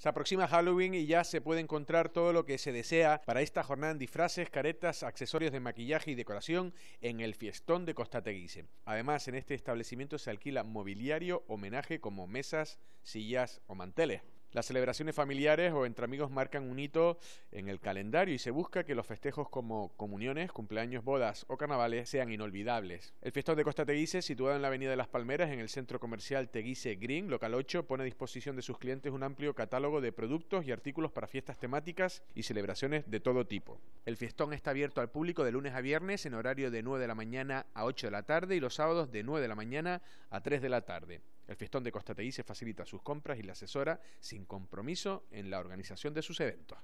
Se aproxima Halloween y ya se puede encontrar todo lo que se desea para esta jornada en disfraces, caretas, accesorios de maquillaje y decoración en el fiestón de Costa Teguise. Además, en este establecimiento se alquila mobiliario homenaje como mesas, sillas o manteles. Las celebraciones familiares o entre amigos marcan un hito en el calendario y se busca que los festejos como comuniones, cumpleaños, bodas o carnavales sean inolvidables. El fiestón de Costa Teguise, situado en la Avenida de las Palmeras, en el centro comercial Teguise Green, local 8, pone a disposición de sus clientes un amplio catálogo de productos y artículos para fiestas temáticas y celebraciones de todo tipo. El fiestón está abierto al público de lunes a viernes en horario de 9 de la mañana a 8 de la tarde y los sábados de 9 de la mañana a 3 de la tarde. El fiestón de Costa Teguise facilita sus compras y la asesora sin compromiso en la organización de sus eventos.